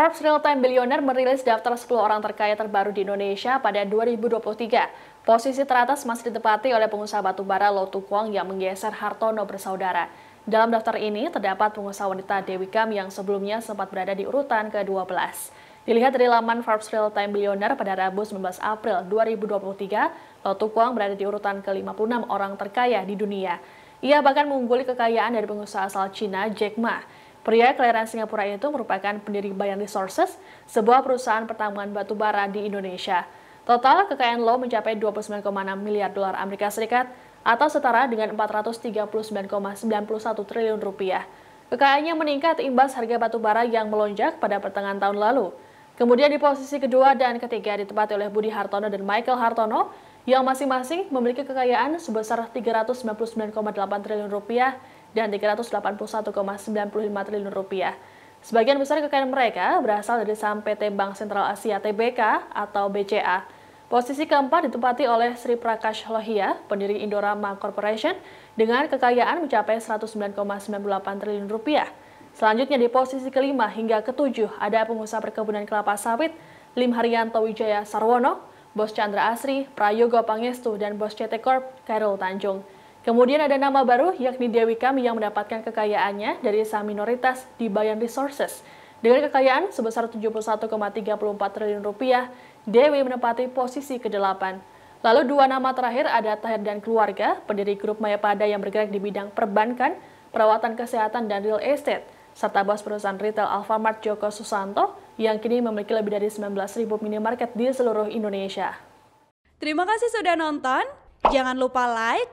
Forbes Real Time Billionaire merilis daftar 10 orang terkaya terbaru di Indonesia pada 2023. Posisi teratas masih ditepati oleh pengusaha batubara Lotu Kuang yang menggeser Hartono bersaudara. Dalam daftar ini terdapat pengusaha wanita Dewi Kam yang sebelumnya sempat berada di urutan ke-12. Dilihat dari laman Forbes Real Time Billionaire pada Rabu 19 April 2023, Lotu Kuang berada di urutan ke-56 orang terkaya di dunia. Ia bahkan mengungguli kekayaan dari pengusaha asal Cina Jack Ma. Pria kelahiran Singapura itu merupakan pendiri Bayan Resources, sebuah perusahaan pertambangan batu bara di Indonesia. Total kekayaan lo mencapai 29,6 miliar dolar Amerika Serikat atau setara dengan 439,91 triliun rupiah. Kekayaannya meningkat imbas harga batu bara yang melonjak pada pertengahan tahun lalu. Kemudian di posisi kedua dan ketiga ditempati oleh Budi Hartono dan Michael Hartono yang masing-masing memiliki kekayaan sebesar 399,8 triliun rupiah dan 381,95 triliun rupiah. Sebagian besar kekayaan mereka berasal dari saham PT Bank Sentral Asia TBK atau BCA. Posisi keempat ditempati oleh Sri Prakash Lohia, pendiri Indorama Corporation, dengan kekayaan mencapai 109,98 triliun rupiah. Selanjutnya di posisi kelima hingga ketujuh ada pengusaha perkebunan kelapa sawit Lim Haryanto Wijaya Sarwono, Bos Chandra Asri, Prayogo Pangestu, dan Bos CT Corp Carol Tanjung. Kemudian ada nama baru yakni Dewi Kami yang mendapatkan kekayaannya dari saham minoritas di Bayan Resources. Dengan kekayaan sebesar 71,34 triliun rupiah, Dewi menempati posisi ke-8. Lalu dua nama terakhir ada Tahir dan keluarga, pendiri grup Mayapada yang bergerak di bidang perbankan, perawatan kesehatan dan real estate, serta bos perusahaan retail Alfamart Joko Susanto yang kini memiliki lebih dari 19.000 minimarket di seluruh Indonesia. Terima kasih sudah nonton. Jangan lupa like,